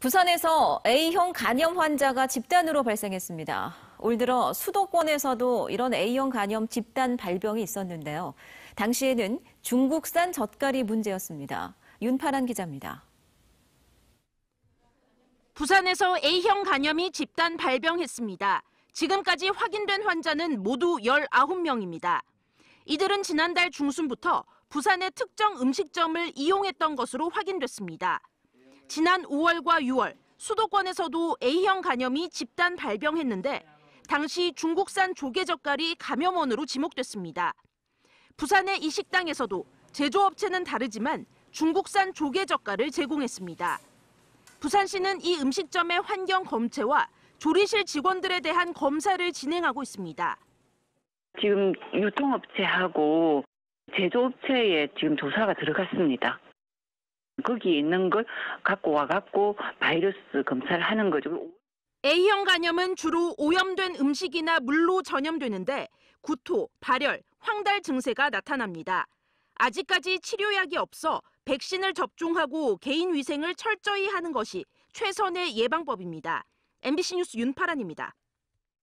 부산에서 A형 간염 환자가 집단으로 발생했습니다. 올 들어 수도권에서도 이런 A형 간염 집단 발병이 있었는데요. 당시에는 중국산 젓갈이 문제였습니다. 윤파란 기자입니다. 부산에서 A형 간염이 집단 발병했습니다. 지금까지 확인된 환자는 모두 19명입니다. 이들은 지난달 중순부터 부산의 특정 음식점을 이용했던 것으로 확인됐습니다. 지난 5월과 6월 수도권에서도 A형 간염이 집단 발병했는데 당시 중국산 조개젓갈이 감염원으로 지목됐습니다. 부산의 이 식당에서도 제조업체는 다르지만 중국산 조개젓갈을 제공했습니다. 부산시는 이 음식점의 환경 검체와 조리실 직원들에 대한 검사를 진행하고 있습니다. 지금 유통업체하고 제조업체에 지금 조사가 들어갔습니다. 거기에 있는 걸 갖고 와갖고 바이러스 검사를 하는 거죠. A형 간염은 주로 오염된 음식이나 물로 전염되는데 구토, 발열, 황달 증세가 나타납니다. 아직까지 치료약이 없어 백신을 접종하고 개인 위생을 철저히 하는 것이 최선의 예방법입니다. MBC 뉴스 윤파란입니다.